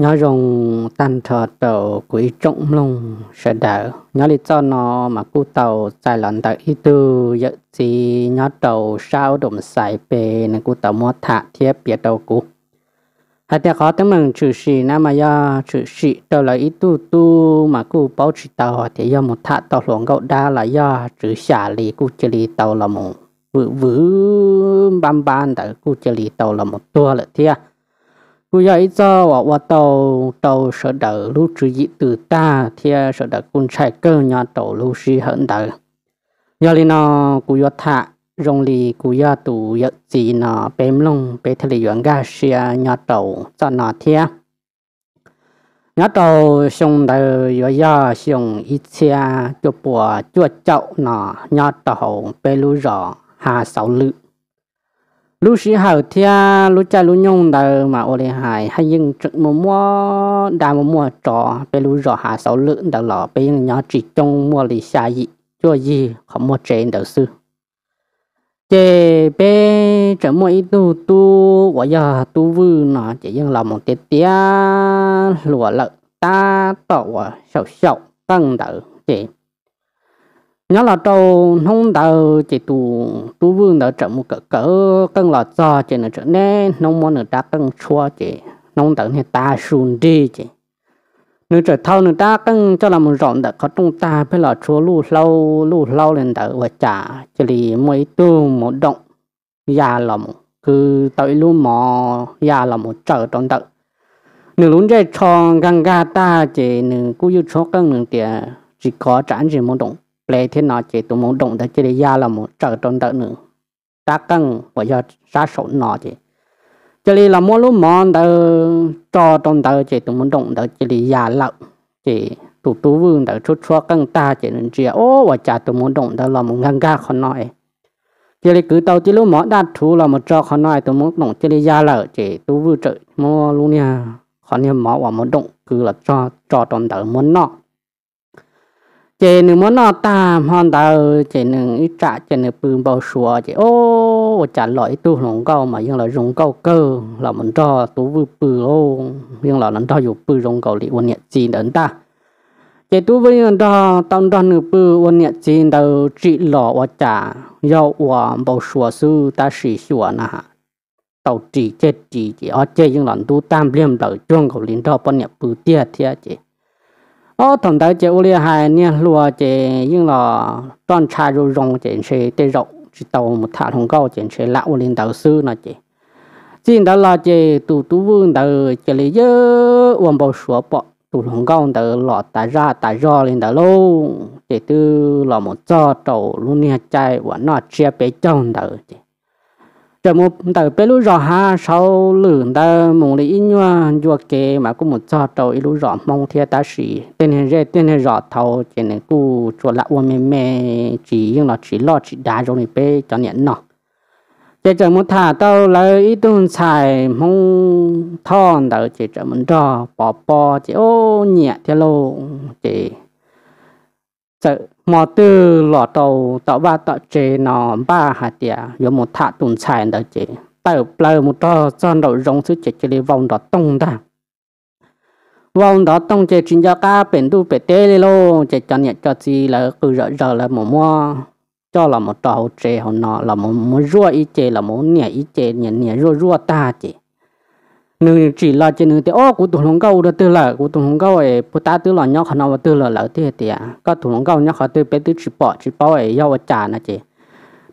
nhớ dùng tan thờ tàu quỷ trọng lùng sẽ đỡ nhớ lý cho nó mà cụ tàu chạy lần tàu y tư dự gì nhớ tàu sao đụng xài bề nên cụ tàu mua thả thiết bìa tàu cụ hạt tiếc khó tiếng mừng chữ sĩ nam mà do chữ sĩ tàu là y tu tu mà cụ báo chỉ tàu thì do một thả tàu luồng gậu đa là do chữ xả lý cụ chỉ lý tàu là một vữ vữ ban ban tại cụ chỉ lý tàu là một tua là thiệt bây giờ cho vào vào tàu tàu sở đỡ lúc trừ dị từ ta thì sở đỡ cũng chạy cơ nhà tàu lúc sĩ hận đỡ giờ lên nó cũng có thả rong lì cũng có tủ giật gì nó bêm lông bê thề lì yuan ga nhà tàu cho nó thiệt nhà tàu xong đỡ giờ giờ xong ít xe cho bùa cho chậu nó nhà tàu bê lú rõ hà sáu lự lúc sĩ hậu thia lúc cha lúc nhung đời mà ô lê hài hay nhưng trực mùa mua đà mùa mua trò bê lúc rõ hạ sáu lưỡng đầu lọ bê nhưng nhỏ chỉ trong mua lì xa dị cho gì không mua trên đầu sư chế bê trở mua ít tu tu và giờ tu vư nó chỉ nhưng là một tiết tía lụa lợn ta tỏ và sầu sầu tăng đầu chế nhớ là trâu nông đầu chỉ tu tu vương đỡ trở một cỡ cỡ cân lọt do chỉ nó trở nên nông môn nó đã cân chua chỉ nông đầu này ta sùn đi chỉ nếu trở thâu nữa ta cân cho là một rộn đã có trong ta phải là chua lù lâu lù lâu lên đỡ và trả chỉ là mỗi tương một động già là cứ tới luôn mò già là một trở trong đỡ nếu luôn chạy tròn găng ga ta chỉ nếu cứ yêu chó cân nữa thì chỉ có trả chỉ một động lấy thế nào chỉ tụi muốn động tới chỉ để ra là muốn trở trốn đỡ nữa ta cần phải cho ra số nó chỉ chỉ là muốn lúc mòn tờ cho trốn đỡ chỉ tụi muốn động tới chỉ để ra lợn chỉ tụi tú vương đỡ chút chút cần ta chỉ nên chia ô và cha tụi muốn động tới là muốn ngang ga khó nói chỉ là cứ tàu chỉ lúc mỏ đạt thú là một cho khó nói tụi muốn động chỉ để ra lợn chỉ tú vương trợ mua luôn nha khó nha mỏ và muốn động cứ là cho cho trốn đỡ muốn nó chị nữ muốn nó ta hòn ta chị nữ ít trả chị nữ bưng bao sủa chị ô trả lỗi tu lồng câu mà nhưng là dùng câu cơ là mình cho tú vừa bự ô nhưng là nó cho dù bự dùng câu lý quân nhật gì đơn ta chị tú với nhân đó tông đó nữ bự quân nhật gì đâu chị lọ và trả do và bao sủa sư ta sĩ sủa nà tàu chỉ chết chỉ chỉ ở chơi nhưng là tu tam liêm đầu chuông câu lý đó bọn nhật bự tiệt thiệt chị ô ờ, tổng tới chế u lia hai nè lùa chế nhưng là toàn trà rồi rong chế chế để rộng chỉ tàu một thả không cao chế chế lão lên đầu sư nó chế chính đó là chỉ tụ tụ vương đầu chỉ lấy dơ uống bao sữa bọ tụ thùng gạo đầu lọ tại ra tại ra lên đầu lâu chỉ tư là một cho tàu luôn nè chạy và nó chia bế trong đầu chế giờ một tờ bé lú rõ ha sau lử ta mùng lý nhua nhua kê mà cũng một cho trâu lú rõ mong thiệt ta sĩ tên hình rê tên hình rõ thầu trên này cu chuột lạ uo mê mê chỉ nhưng là chỉ lo chỉ đá rồi này bé cho nhận nọ giờ giờ một thả tao lấy ít tuần xài mong thon tờ chỉ chờ một trò bỏ bỏ chỉ ô nhẹ theo lô chỉ sợ mò tư lọ tàu tạo ba tạo chế nó ba hạt tía có một thạ tùng xài đó chế tạo plơ một trò chân đầu rong sư chế chế vòng đó tung đó vòng đó tung chế chính cho cá bền tu bể tê lô chế cho nhẹ cho gì là cứ rợ rợ là một mua cho là một trò chế hồn nọ là một một rua ý chế là một nhẹ ý chế nhẹ nhẹ rua rua ta chế nương chỉ là chỉ nương thì ô của tụi hồng câu đó tư là của tụi hồng câu ấy bố ta tư là nhóc nào mà tư là lỡ thế thì à có tụi hồng câu nhau khả bé tư chỉ bỏ chỉ bỏ ấy giao chả nè chị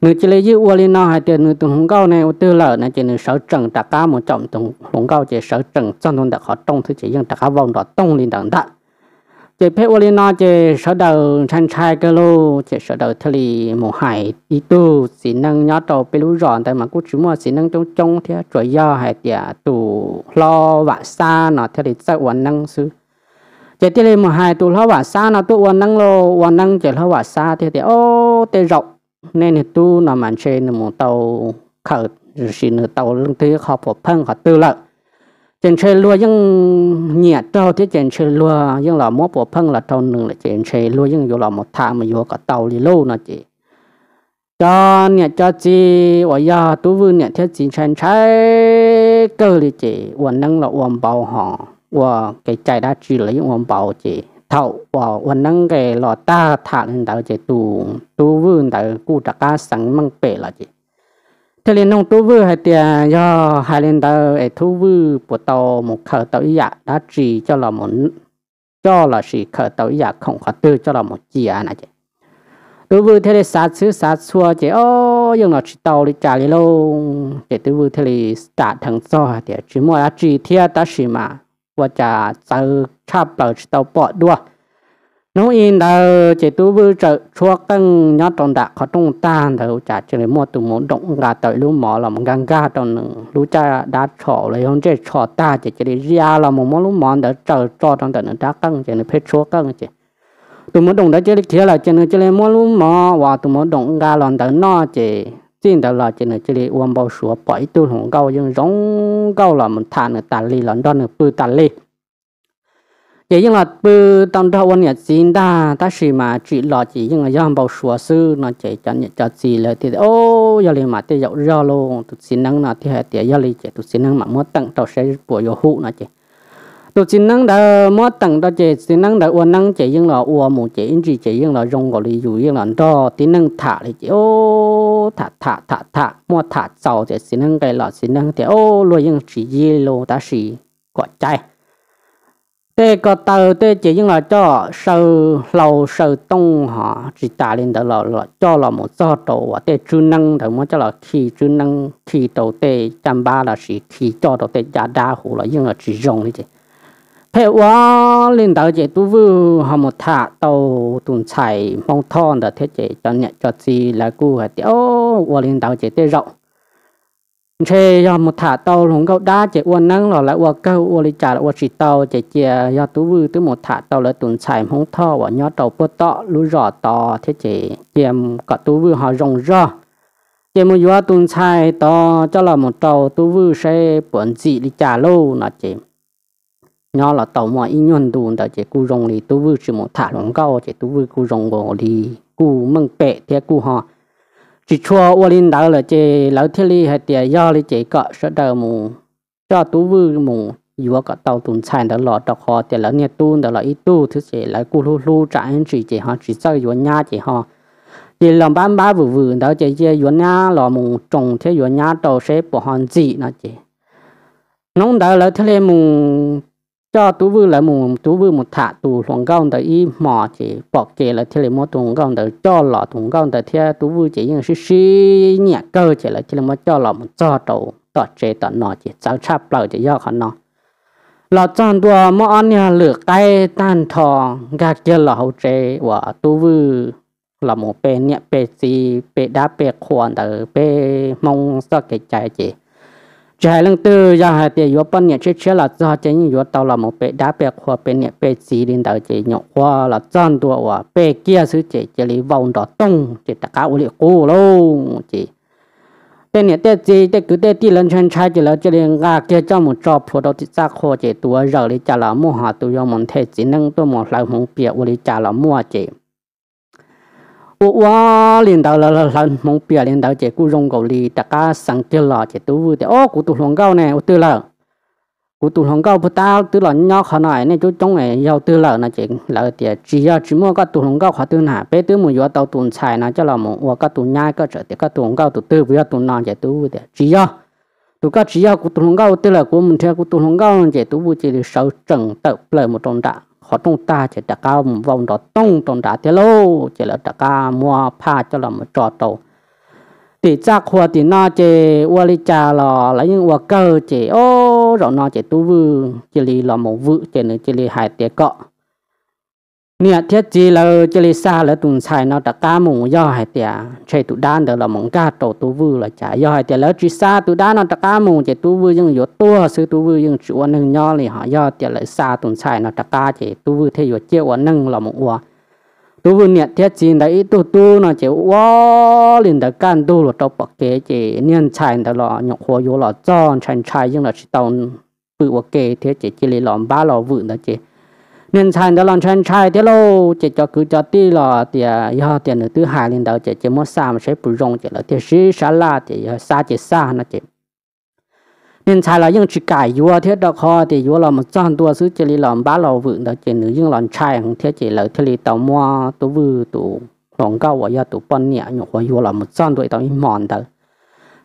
nương chỉ lấy yêu lên nào hay thì nương tụi hồng câu này tư là nè chị nương sáu trần đã cá một trọng tụi hồng câu chị sáu trần trong tụi đã khó trong thứ chỉ dân đã cá vòng đó tông lên đằng đạn chế pe ô nó chế sở đầu chăn chai cơ lô chế sở đầu thali lì mồ hải đi tu xí năng nhớ tàu pe lú rọn tại mà cú chú mua xí năng trong trong thế trời do hải tiệt tù lo vạn xa nó thali lì sắc uẩn năng sư chế thali lì mồ hải tù lo vạn xa nó tu uẩn năng lô uẩn năng chế lo vạn xa thế thì ô tê rộng nên thì tu nó màn chế nó mồ tàu khởi xin tàu lưng thế họ phổ phân họ tư lợi เจนเชลัวยังเหยียดเต้าที่เจนเชลัวยังหล่อมอปวพังละเท่าหนึ่งละเจนเชลัวยังอยู่หล่อมดทางมาอยู่กับเตาลีโลนะจีจอเนี่ยจอจีว่ายาตัววืนเนี่ยเท่าจีเชนใช้เกลิจีวันนั้งลาอวมเบาห่อว่าแกใจได้จีเลยยังอวมเบาจีเท่าว่าวันนั้งแกหล่อตาถานเดาเจตูตัววืนเดากูจะกาสังมังเป๋ละจีทะเลนงตู้วือเตียย่อฮาเลนเตอร์ไอทูวือปวดโตหมกเขาเตาอียะดาจีเจ้าเราหมุนเจ้าเราสีเขาเตาอยากของขอตื้อเจ้าเราหมุนเจียนะเจ้ตู้วือทเลสัตซื้อสัตซัวเจ้โอ้ยังเราชิโตาลิจาลีลงเจ้ตู้วือทเลสัดทั้งซ้อเตียชิมัวดาจีเทียตาชิมาว่าจะเจอชาเปิดชิโตปอดด้วย nếu in đờ chỉ tu vư trợ chuộc tăng nhát tròn đã khó trong tan đầu chả chỉ lấy mua từ muốn động gà tới lúc mỏ là một gang ga trong lúc cha đã trọ lấy hôm chơi trọ ta chỉ chỉ lấy ra là một món lúc mỏ đã chờ cho trong tận đã căng chỉ lấy phết chuộc căng chỉ từ muốn động đã chỉ lấy kia là chỉ là chỉ là mua lúc mỏ và từ muốn động gà lòn tới nó chỉ xin đó là chỉ là chỉ là uống bao sữa bảy tu hồng cao nhưng giống cao là một thằng là tàn lì lòn đòn là bự tàn lì 也因了不当着我年纪大，但是嘛，只老几因了养包硕士，那这叫你叫几了的哦，要哩嘛的要热喽，都只能那的还的要哩这都只能嘛莫等到谁不要护那这，都只能的莫等到这只能的我能这因了我母这因只这因了用我哩有因了多，只能塔哩这哦塔塔塔塔莫塔早这只能给老只能的哦，罗因只一喽，但是国债。thế có tàu thế chỉ những là cho sầu lầu sầu tông họ chỉ trả lên đó là, là cho là một do tổ và thế chú năng thằng muốn cho là khi chú năng khi đầu tê chăm ba là chỉ khi cho đầu tê gia đa hồ là những là chỉ dùng đấy chứ thế quá lên đó chỉ tu vu họ một thả tàu tuần chạy mong thon đó thế chỉ cho nhận cho gì là cu hả tiêu quá lên đó chỉ tê rộng thế do một thả tàu lũng gấu đá chỉ uốn nắng là lại uốn câu uốn đi trả là uốn chỉ tàu chỉ chia do tú vư tú một thả tàu là tuần xài không thọ và nhớ tàu bơ tọ lú rõ tò thế chỉ chia cả tú vư họ rồng rõ chỉ một do tuần xài tò cho là một tàu tú vư sẽ bổn dị đi trả lâu là chỉ nhớ là tàu mọi ý nhuận đùn đó chỉ cú rồng đi tú vư chỉ một thả lũng gấu chỉ tú vư cú rồng gồ đi cú mừng bẹ thế cú họ chỉ cho ô linh đạo là chị lão thiên lý hay tiền do lý chị cọ sợ đầu mù cho tú vư mù dù có tàu tùn sản đó lọ đọc họ tiền lão nhiệt tuôn đó là ít tu thứ chị lại cu lu lu trả anh chị chị họ chỉ sợ dù nhà chị họ thì làm bán bán vừa vừa đó chị chị dù nhà lọ mù trồng thế dù nhà đầu sẽ bỏ hòn gì nó chị nông đạo lão thiên lý mù cho tú vư lại một tú vư một thả tù hoàng công tới y mỏ chỉ bỏ chỉ là thiên lý mô tùng công tới cho lọ tùng công tới thiên tú vư chỉ những sự sĩ nhẹ cơ chỉ là thiên lý mô cho lọ một cho trụ tọt chế tọt nọ chỉ cháu cha lợ chỉ do khó nọ lọ chọn tua mô ăn nhà lửa cây tan thò gạt kia lọ hậu chế của tú vư là một bề nhẹ bề gì bề đá bề khoan tới bề mong sao cái trái chỉ chỉ hai lần tư ra hai tiền yếu bên nhẹ chết chết là do chế những yếu tàu là một bể đá bể khoa bể nhẹ bể gì đến đầu chế nhọ khoa là chân tua và bể kia xứ chế chế lý vòng đỏ tung, chế tất cả uli cô luôn chế tên nhẹ tên gì tên cứ tên ti lần chân trai chế là chế lý ngà kia cho một trò phù đầu tít ra khoa chế tua rồi lý trả là mua họ tu dùng một thế chỉ năng tu một lại hùng bể uli chả là mua chế 我哇，领导了了了，蒙别领导这股容狗里，大家上街了，这都的哦，股都龙狗呢，我得了，股都龙狗不到，得了鸟可奈呢，就种诶要得了那这老的，只要只么个都龙狗还得哪，别得么要到炖菜呢，叫了么我个炖鸭个这的个都龙狗都得不要炖那这都的，只要。tôi các chỉ có tụi hông gạo tức là của mình theo của tụi hông gạo vậy tôi vừa chỉ là sáu trận tập lại một trong đạn họ trong ta chỉ đặt cao vòng đó tông trong đá thế lô chỉ là đặt cao mua pha cho là một trò trầu thì cha khoa thì nó chỉ qua cha là lấy những qua cơ chỉ ô rồi nó chỉ tu vư chỉ là một vự chỉ là chỉ là hai tiếng cọ เนี่ยเทียจีเราจะลิซาแล้วตุนชายเนาะตะก้าหมูย่อให้เตียใช่ตุด้านเดี๋ยวเราหมองก้าโตตัววือละจ่ายย่อให้เตียแล้วจีซาตุด้านเนาะตะก้าหมูเจตัววือยังอยู่ตัวซื้อตัววือยังจวนหนึ่งย่อเลยหอย่อเตียเลยซาตุนชายเนาะตะก้าเจตัววือเทียวเจียวหนึ่งเราหมองอัวตัววือเนี่ยเทียจีได้ตัวตัวเนาะเจว้าลินเดกันตัวหลุดตบปากเกเจเนี่ยชายเดี๋ยวเราหยกหัวอยู่หล่อจ้อนชายชายยังเราชิตเอาปือว่าเกเทียเจจีเลยหลอมบ้าหล่อวือเนาะเจ nên sang đó lòng chân trai thế lô chỉ cho cứ cho tí là tiền do tiền nữa thứ hai lên đầu chỉ chỉ mua xa mà sẽ bù rong chỉ là tiền sĩ xả la thì xa chỉ xa nó chỉ nên sai là những chỉ cải vua thế đó kho thì vua là một trăm tua sứ chỉ làm bá lò vượng đó chỉ nữ những lòng trai không thế chỉ là thiết li tàu mua tu vư tu lòng cao và do tu bận nhẹ nhục và vua là một trăm tuổi tàu mòn đó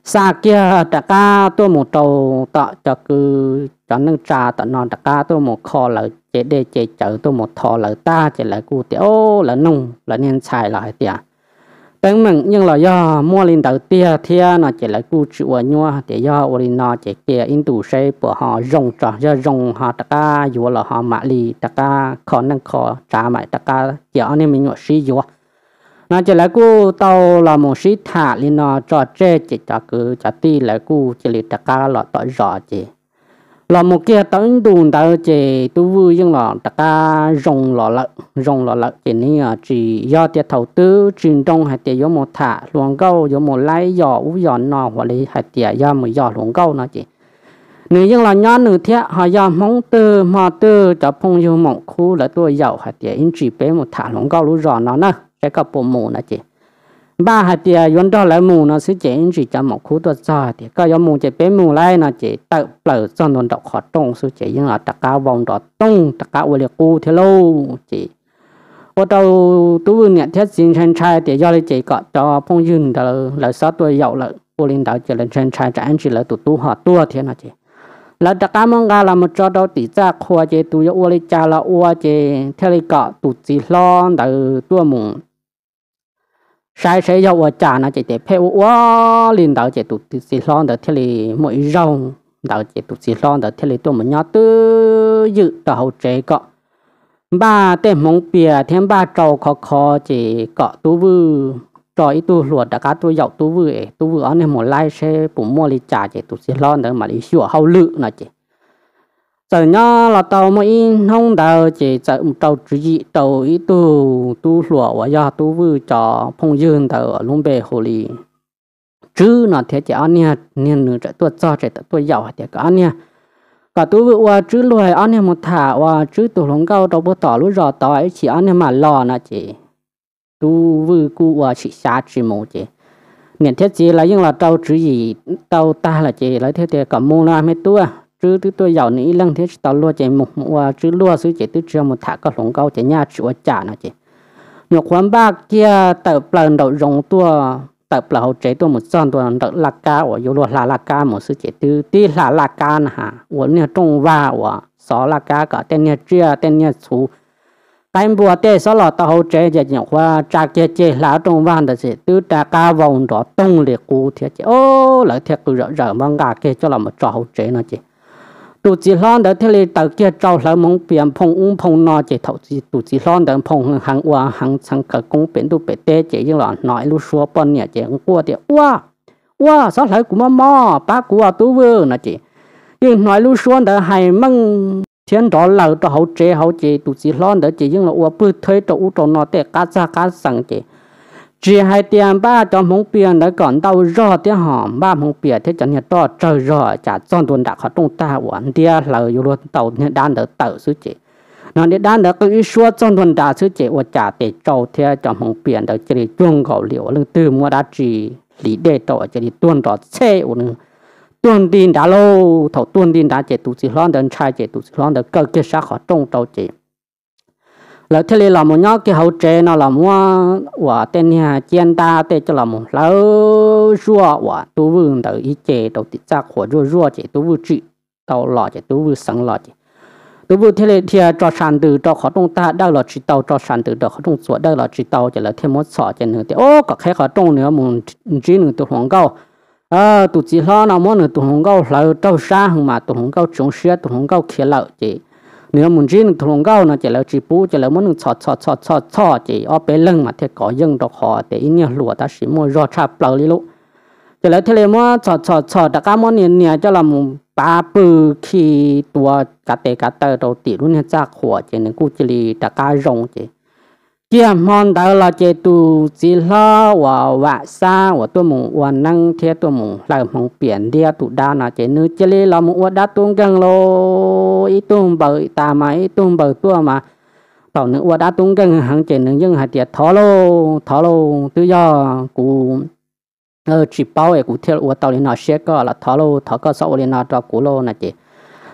xa kia trả ca tôi một tàu tọ cho cứ cho nâng trà tọ non trả ca tôi một kho là chế đề chế chở tôi một thọ là ta chế lại cụ tiểu ô lợ nung là nên xài lại tiền tên mình nhưng là do mua lên đầu tia thì nó chỉ là cụ chịu ở nhua để do ở lên nó chỉ kia in tủ xe bỏ họ rong trò do rong họ tất cả dù là họ mạ lì tất cả khó năng khó trả mãi tất cả giờ anh em mình nhọ sĩ dù nó chỉ là cô tàu là một sĩ thả lên nó trò chê chỉ cho cứ cho là cô chỉ là tất cả là tội rõ chỉ là một kia tao đồn tao chỉ tu vui nhưng là tất cả rồng lọ lợn rồng lọ lợn chỉ nên chỉ do tiền đầu tư truyền trong hay tiền do một thả luồng câu do một lái giò u giò hoặc là hay tiền do một giò luồng câu nó chỉ nếu như là nhon nửa thế họ do mong tư mà tư cho phong yêu mộng khu là tôi giàu hay tiền chỉ bé một thả luồng câu lú giò nó nữa cái cái bộ mù nè chứ ba hạt thì yon đó là mù nó sẽ chỉ chỉ cho một khu đó cho thì cái yon mù chỉ bé mù lại nó chỉ tự bờ cho nó đọc khó trong số chỉ những là tất cả vòng đó tung tất cả ôi liệt u thế lâu chị ở đâu tú vương nhận thiết sinh chân trai thì do chỉ có cho phong dương đó là sáu tôi giàu là cô linh đạo chỉ là chân trai cho anh chỉ là tụ tú họ tua thế nó chị là tất cả mong ga là một chỗ đâu tỷ ra khoa chị tu yo ôi cha là ôi chị thế lấy có tụ chỉ lo đầu tua mùng sai sai dâu ở chả nó chỉ để phê quá linh đầu chỉ tụt xì lon đó thế này mỗi rong đầu chỉ tụt xì lon đó thế này tôi mà nhớ tư dự đầu hậu chế cọ ba tên mong bìa thêm ba trâu khó khó chỉ cọ tu vư cho ít tu luật đã cá tu dậu e, tu vư tu vư ở nơi một lai xe bụng mua đi trả chỉ tụt xì lon đó mà đi sửa hậu lự nó chỉ giờ nhà là tàu mà in không đào chỉ giờ tàu chỉ tàu ít tu tu lụa và ya tu vư trò phong dương tàu luôn bể hồ lì chứ nó thế chỉ anh nha nên nữa chạy tuột cho chạy tuột giàu thì cả anh nha cả tu vư và chứ lùi anh nha một thả và chứ tu lồng cao đâu bớt tỏ lúc rõ tỏ ấy chỉ anh nha mà lo nó chỉ tu vư cu và chỉ xa chỉ mù chỉ nên thế chỉ là những là tàu chỉ tàu ta là chỉ lấy thế thì cả mua nó mấy tu à chứ tứ tôi giàu nĩ lăng thế tao lua chạy một mùa à, chứ lua xứ chạy tứ trường một thả các lồng câu chạy nhà chúa trả nó chị nhục quán ba kia tập plan đầu rồng tua tập plan hậu chế tua một son tua đỡ là ca ở yếu lua là là ca một xứ chạy tứ tí là là ca nè hả ở nhà trung va ở xó là ca cả tên nhà chia tên nhà chú cái bùa tê xó lọ tao hậu chế chạy nhục qua cha kia chế là trung va đó chị tứ ta ca vòng đó tung liệt cụ thiệt chị ô lại thiệt cứ rỡ rỡ mong gà kia cho là một trò hậu chế nó chị tụ chỉ lon đó thế là tàu kia trâu lỡ mong biển phong ung phong nọ chỉ thầu chỉ tụ chỉ lon đó phong hàng qua hàng sang cả công biển tụ bể tê chỉ những lọ nói lu xua bọn nhà chỉ ông qua thì qua qua sao lại cũng mà mò ba của tú vơ nè chị nhưng nói lu số đó hay măng thiên đó lỡ đó hậu chế hậu chế tụ chỉ lon đó chỉ những lọ qua bự thấy tụ trụ nọ để cá cha cá sang chỉ chỉ hai tiền ba cho mong biển đã còn đau rõ tiếng hòm ba mong biển thế chẳng nhận to trời rõ chả chọn tuần đã khó trong ta uẩn. tiền là yêu luôn tàu nhận đan đỡ tàu sư chị nó để đan đỡ cứ xua chọn tuần đã sư chị và chả để trâu thế cho mong biển đã chỉ để chuông gạo liệu lưng từ mua đã chỉ lý đề tổ chỉ để tuần đó xe của nó tuần tin đã lâu thầu tuần tin đã chỉ tu chỉ loan đơn trai chỉ tu chỉ loan đơn cơ kia sát khó trong tàu chị lỡ thế là một nhóc cái hậu trẻ nó là mua quả tên nhà chiên ta tên cho là một lỡ rùa quả tú vương đầu ý chế đầu tít giác của rùa rùa chế tú vương trị tàu lọ chế tú vương sẵn lọ chế tú vương thế thì cho sàn từ cho khó trong ta đau lọ chỉ tàu cho sàn từ đó khó trong sủa đau lọ chỉ tàu chỉ là thêm một sọ chế nữa thì ô cả khai khó trong nữa một chỉ nữa từ hoàng cao à ờ, tụ chỉ lo nào muốn nữa từ hoàng cao lỡ tàu xa mà từ hoàng cao chống xe từ hoàng cao kia lợ chế เนื้อมุนจีนทงเก้านะเจแล้วจีปูเจแล้วมันนึงชอดชอดชอดชอดชอดจีอ้อเป็นเรื่องมาเทก่อยังดอกหอแต่อีเนี่ยหลัวตาสีมัวรอชาเปล่าลิลุเจแล้วเทเลมัวชอดชอดชอดตะก้ามันเนี่ยเนี่ยเจ้าละมุปาปูขีตัวกะเตกะเตอร์เราติรุ่นเนี่ยจากหัวเจนึงกูจิลีตะก้ารงเจ kiếm mong đó là chế tu chỉ lo và vạ xa và tôi mong và năng thế tôi mong là mong biển địa tu đa là chế nữ chế lý là mong và đã tung gần lô ý tung bờ ta mà ý tung bờ tua mà tàu nữ và đã tung gần hàng chế nữ nhưng hạt địa thó lô thó lô tự do cụ ở chỉ bao ấy cụ theo và tàu liên nó sẽ có là thó lô thó có sau liên nó cho cụ lô là chế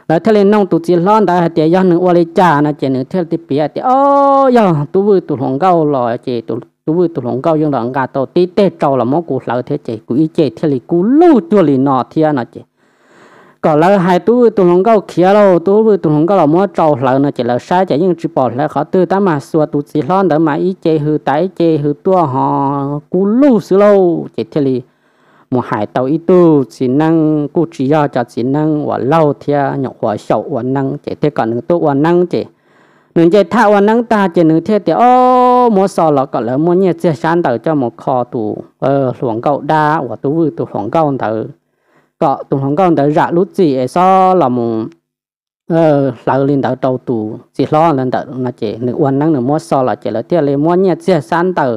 là thế lên nông tụ chỉ lon đã hạt tiền do nửa cha nó chỉ nửa thế tiếp bia thì ô yo tụ vừa tụ hồng gâu rồi chỉ tụ tụ vừa tụ hồng gâu nhưng là ngà tụ tí tê trâu là món củ lợn thế chỉ củ chỉ thế lì củ lú chua lì nọ nó chỉ còn lợn hai tụ vừa tụ hồng gâu kia lâu tụ vừa tụ hồng là món trâu lợn nó chỉ là sai chỉ nhưng chỉ bỏ khó tư ta mà xua tụ chỉ lon đã mà ý chỉ hư tái chỉ hư tua họ củ lú xứ lâu chỉ thế lì một hải tàu ít tu chỉ năng cụ chỉ do cho chỉ năng và lâu thia nhọc hòa sầu và năng chỉ thế còn nữa tu và năng chỉ nên chỉ thao và năng ta chỉ nương thế thì ô mua sò lọ cả là mua nhẹ chỉ sáng tàu cho một kho tủ ờ hoàng cầu đa và tu vư tu hoàng cầu tàu có tu hoàng cầu tàu rạ lút gì so là một ờ lão lên tàu tàu tủ chỉ lo lên tàu là chỉ nương và năng nương mua sò lọ chỉ là thế lấy mua nhẹ chỉ sáng tàu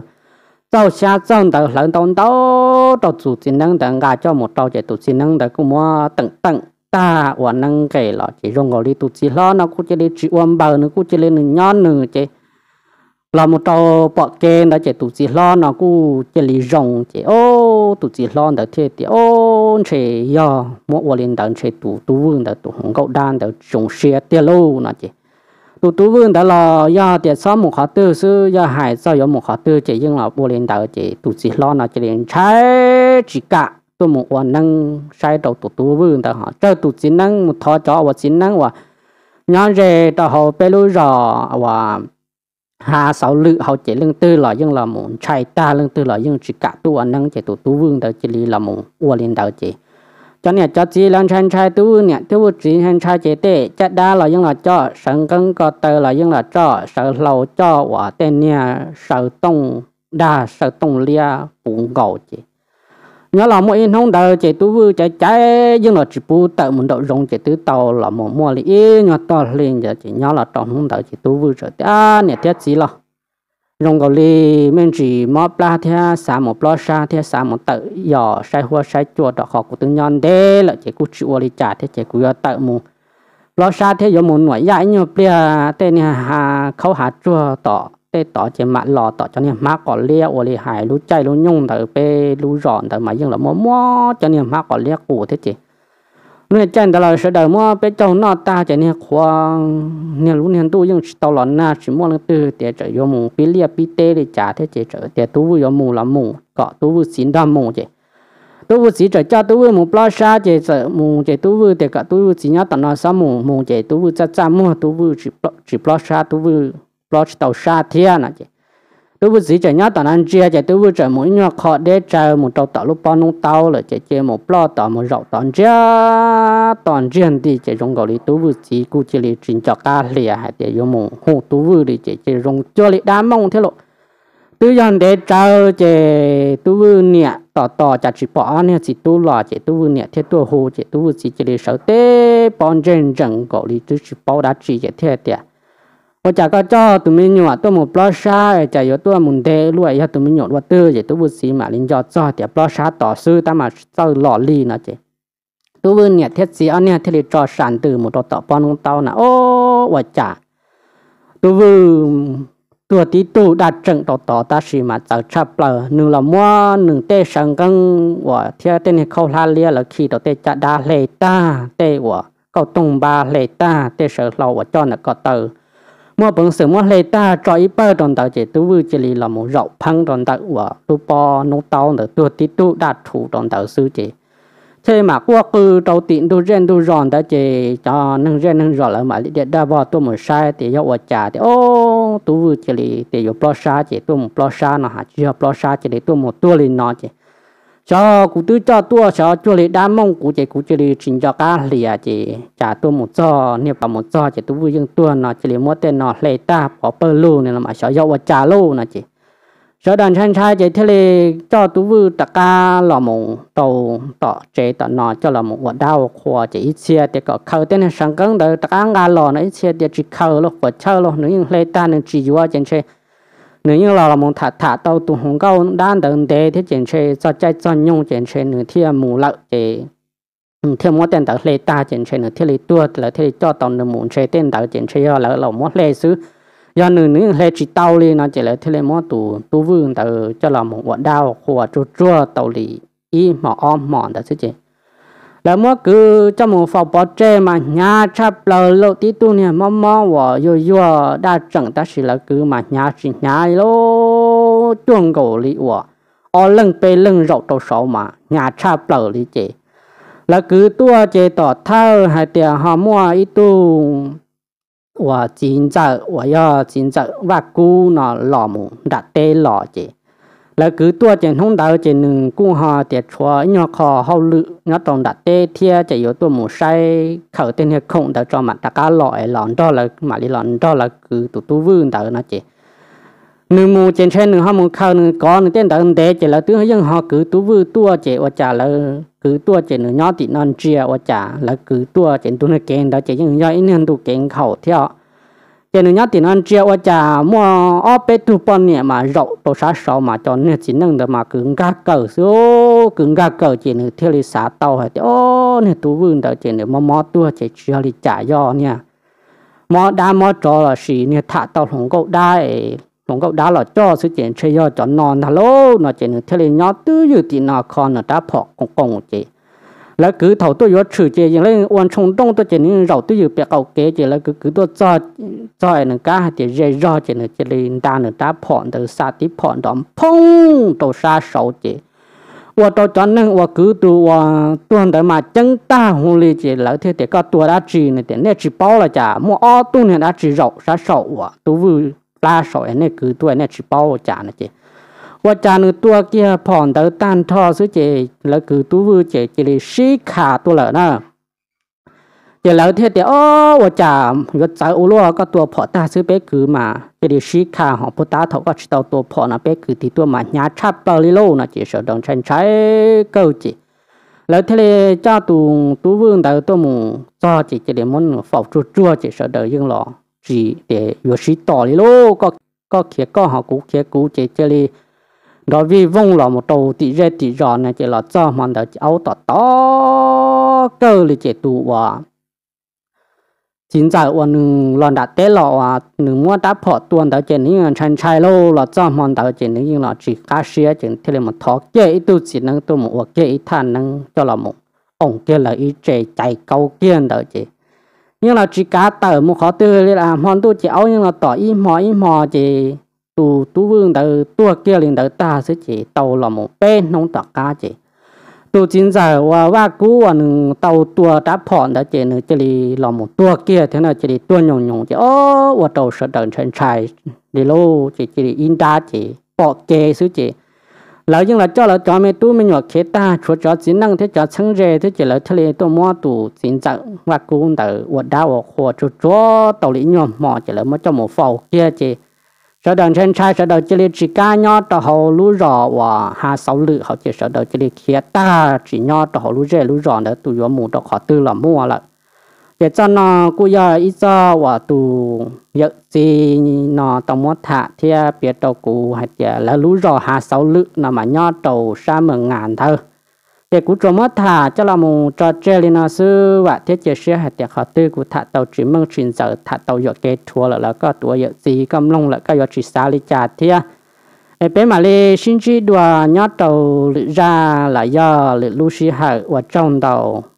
sau xa trong đầu lần đầu đó đầu chủ xin năng đằng gà cho một đầu chạy chủ xin năng đằng cũng mua tận tận ta và năng kể là chỉ rong gọi đi tu chỉ lo nó cũng chỉ đi chịu âm bờ nó cũng chỉ lên nhon nữa chứ là một trò bọ kê đó chỉ tu chỉ lo nó cũng chỉ đi dùng chứ ô tu chỉ lo đó thế thì ô chỉ yo mỗi lần đằng chỉ tu tu vương đó tu không cậu đan đó trồng xe tiêu lâu nó chứ tụ tú vương đó là do để xóa một khó tư sư do hải do có một khó tư chỉ nhưng là bố lên đầu chỉ tụ chỉ lo nó chỉ đến trái chỉ cả tụ một hoàn năng sai đầu tụ tú vương đó họ cho tụ chỉ năng một thọ cho và chỉ năng và nhon rề đó họ bê lú rò và hà sáu lự họ chỉ lưng tư là nhưng là một trái ta lưng tư là nhưng chỉ cả tụ năng chỉ tụ tú vương đó chỉ là một quan lên đầu chỉ cho nên cho chỉ lần chân trai tu nè tu chỉ chân trai chế tệ cha đa là những là cho sân cân có tờ là những là cho sợ lầu cho quả tên nè sợ tông đa sợ tông lia bụng gầu chị nhớ là mỗi không đời chế tu vư chế trái nhưng là chỉ bu tự mình đậu rong chế tứ tàu là một mua li nhớ to lên giờ chỉ nhớ là trong không đời chế tu vư sợ ta nè thiết gì là rong gò li men chỉ mò pla thea sa mò pla sa thea sa mò tự yò sai hoa sai chua đỏ khó của từng nhon đê là chế cú chịu li trả thế chế cú yò tự mù pla sa thea yò mù nổi dãi nhiều plia tê nè ha khâu hạt chua tỏ tê tỏ chế mạ lò tỏ cho nên má cỏ lia ô li hải lú chay lú nhung thở bê lú giòn thở mà nhưng là mò mò cho nên má cỏ lia cũ thế chế nè chân đó là sẽ đầu mua bé cháu nó ta chạy nè khoa nè lúc nè tu nhưng tàu lợn na chỉ mua từ để chạy vô mùng bị lia để trả thế chạy chạy để tu vô mùng là mùng cọ tu vô xin đam mùng chạy tu chỉ cho tu vô mùng pla sa chạy chạy mùng để cả tu vô chỉ tận nó sao mùng mùng chạy tu vô cha cha mua chỉ chỉ pla sa tu tàu sa thiên à chạy tôi vừa chỉ chạy nhá tao ăn chia chạy tôi vừa chạy mỗi nhỏ khó để chạy một trâu tao lúc bao nung tao là chạy chơi một lo tao một rậu tao chia tao chia hẳn thì chạy rong gạo đi tôi vừa chỉ cú chỉ lấy chuyện cho cá lìa hay chạy dùng một hồ tôi vừa đi chạy chạy rong cho lấy đá mông thế lộ tôi dần để chạy chạy tôi vừa nhẹ tao tao chạy chỉ bỏ nè chỉ tôi lo chạy tôi vừa nhẹ thế tôi hồ chạy tôi vừa chỉ chạy lấy sáu tê bao chân chân gạo đi tôi chỉ bao đá chỉ chạy thế tiệt ว่าจากก็จ้อตุ้มหยวตัวหมูปลาชาใจอยู่ตัวมุนเดลวยยาตุ้มหยดว่เตื้อใจตัวบุษีมาลินจอดจ้อเดี๋ยวปลาชาต่อซื้อตามมาเจ้าหล่อลีนะเจ้ตัวเนี่ยเทศสีอันเนี่ยเทลิจอสันตื่นหมูตัวต่อปอนงเตานะโอ้ว่าจ่าตัวตัวตีตัวดัดจังต่อต่อตาสีมาจากชาเปล่าหนึ่งละม้วนหนึ่งเตะสังกังว่าเทียเต้นเข้าลาเลียแล้วขี่ต่อเตะจะดาเลต้าเตะว่าก็ตรงบาเลต้าเตะเสือเราว่าจ้อนก็เตอ mua bằng sự mua lấy ta cho ít bao trong tàu chỉ tu vui chỉ là một rậu phăng trong tàu và tu po nông tàu nữa tu tí tu đạt thủ trong tàu sư chỉ thế mà qua cứ đầu tiên tu rèn tu ròn đã chỉ cho nâng rèn nâng ròn là mà lý điện đa vào tu một sai thì yêu vật trả thì ô tu vui chỉ là thì yêu plo sa chỉ tu một plo sa nó hạt chưa plo sa chỉ là tu một tu lên nó chỉ ช้ากูตื้อช้าตัวชจ้าจุลิดามงกูเจกูจุลิชินจากาเหลียเจจ้าตัวหมุจอาเนี่ยปะหมุจอาเจตัวยังตัวนอเจลิมัวเตนนาเลต้าปอเปอร์ลูเนี่ยละมาเจ้ายาวจ้าลูนะเจเจ้าดันชายชายเจทะเลชจ้ตัวตะกาหล่อมงโตต่อเจต่อนอเจ้หล่อมงวัดดาวขว้าเจอีเชียเด็กก็เข้าเต้นสังกัตเดอตะกางาหล่อนะอีเชียเด็กจีเข้าลูกปวเช่าลูกหนึ่งเลต้าหนึ่งจีจัวเจนเช่ nếu như là một thả thả tàu tụ hồng câu đang đứng để thì chuyển xe cho chạy cho nhung chuyển xe nữa thì mù lợi để ừ, thêm một tiền tàu lê ta chuyển xe nữa thì lê tua là thì cho tàu nữa muốn xe tiền tàu chuyển xe chế là là một lê xứ do nữa nữa lê chỉ tàu đi nó chỉ là thì lê một tụ tụ vương tàu cho là một quả đao của chua chua tàu lì y mỏ om mỏ đó chứ chị là mua cứ cho một phòng bỏ tre mà nhà chắp lờ lộ tí tu nè mò mò và yo yo đa chẳng ta chỉ là cứ mà nhà chỉ nhà lô chuông cổ lý vỏ ở lưng bê lưng rộng đầu sáu mà nhà chắp lờ lý chế là cứ tua chế tỏ thơ hay tiền họ mua ít tu và chính trợ và do chính trợ và cú nó lò mù đặt tê lò chế là cứ tua trên hông đào trên cung họ tiệt chúa nhỏ khó hậu lự nhỏ tổng đặt tê thia chỉ yếu tua mù say khẩu tên hiệp không đào cho mặt đã cá lõi lọn đó là mà đi lọn đó là cứ tụ tu vương đào nó chỉ nương mù trên trên nương họ mù khâu nương có nương tên đào tê chỉ là tướng dân họ cứ tu vương tua chỉ ở trả là cứ tua trên nương nhỏ thì non chia ở trả là cứ tua trên tu nó kén đó chỉ dân nhỏ ít nương tu kén khẩu theo cho nên nhớ tiền ăn chia qua chả mua ó bé tu bón nè mà rậu đồ sát sọ mà cho nên chỉ nâng được mà cứng ga cờ số cứng ga cờ chỉ nên theo đi xả tàu hay ô nên tu vương đợi chỉ nên mò mò tua chỉ chia đi trả do nha mò đa mò trò là xì nên thả tàu hồng cậu đai hồng cậu đá là cho sự chuyện chơi do cho non thà lô nó chỉ nên theo đi nhớ tư dự tiền nó con nó đá phọ công công chỉ là cứ thầu tôi có trừ chế những lấy quan trọng đông tôi chỉ những rầu tôi dùng bẹt cầu kế chỉ là cứ cứ tôi cho cho anh cá thì dễ do chỉ là chỉ lên ta nữa ta phòn từ xa tí phòn đom phong đầu xa sầu chỉ và tôi cho nên và cứ tu và tuần tới mà chân ta hùng lì chỉ lỡ thế thì có tôi đã chỉ này thì nên chỉ bao là chả mua ô tô này đã chỉ rầu xa sầu và tu vừa la sầu này cứ tôi này chỉ bao chả nữa chỉ ว่าจานตัวเกียผ่อนเตดตันทอสุเจแล้วคือตัวเจจิลิสีขาตัวเหล่านะเดี๋ยวเราเทียเดี๋ยวอ๋อว่าจามก็ใจอุลัวก็ตัวผ่อนตาซื้อเป๊กือมาเจลิสีขาของพุตาเถาก็ชิดเอาตัวผ่อนนะเป๊กือที่ตัวมาหยาชาเปอริโลนะเจี๋ยวดองใช้ใช้เกาจิแล้วทะเลเจ้าตุงตู้วึ่งเตาตัวมึงซ้าจีเจริมันฝาาจู่จู่เจี๋ยวเดายิ่งหล่อจีเดี๋ยวชิดต่อริโลก็ก็เขียก็หอกูเขียกูเจเจริ đó vì vong là một đầu tỷ rê tỷ rò này chỉ là cho mà đỡ áo tỏ to cơ là chỉ tụ và chính giải của nương lần đã tế lọ à nương mua đã bỏ tuần đỡ chỉ những chân chai lô là cho mà đỡ chỉ những là chỉ cá xía chỉ thế là một thọ kê ít tu chỉ năng tu một kê ít than năng cho là một ông kia là ít chế chạy câu kiên đỡ chỉ nhưng là chỉ cá tờ một khó tư là hoàn tu chỉ áo nhưng là tỏ ít mò ít mò chỉ tu tu vương tự tu kia liền tự ta sẽ chỉ tàu là một bên nông tọt cá chỉ tu chính giải và và cú và nừng tàu tu đã phòn đã chỉ nừng chỉ lì là một tua kia thế nào chỉ lì tua nhồng nhồng chỉ ô và tàu sợ đằng chân trái đi lô chỉ chỉ lì in đá chỉ bỏ kê sứ chỉ lão nhưng là cho là cho mấy tu mấy nhọ khế ta chúa cho chính năng thế cho chân rề thế chỉ là thế lì tu mua tu chính giải và cú tự và đá và khổ chúa chúa tàu lì nhom mỏ chỉ là mới cho một phẩu kia chỉ sau đó trên trai sau đó chỉ liên chỉ ca nho tờ hồ lú rò và hà sáu lự họ chỉ sau đó chỉ liên kia ta chỉ nho tờ hồ lú rẻ lú rò nữa tụi yo mù tờ họ tư là mua là để cho nó cô giờ ít cho và tụ nhớ gì nó tao muốn thả thì biết tàu cụ hay là lú rò hà sáu lự là mà nho tàu sa mừng ngàn thôi để cú trộm mất thả cho là một trò chơi lên nó sư và thiết chế xe hạt tiền họ tư của thả tàu chỉ mong chuyển giờ thả tàu dọc kế thua là là có tuổi dọc gì cầm lông là có dọc chỉ xa lý trà thia ở bên mà lê xin chỉ đùa nhót tàu ra là do lê lưu sĩ hậu và trong tàu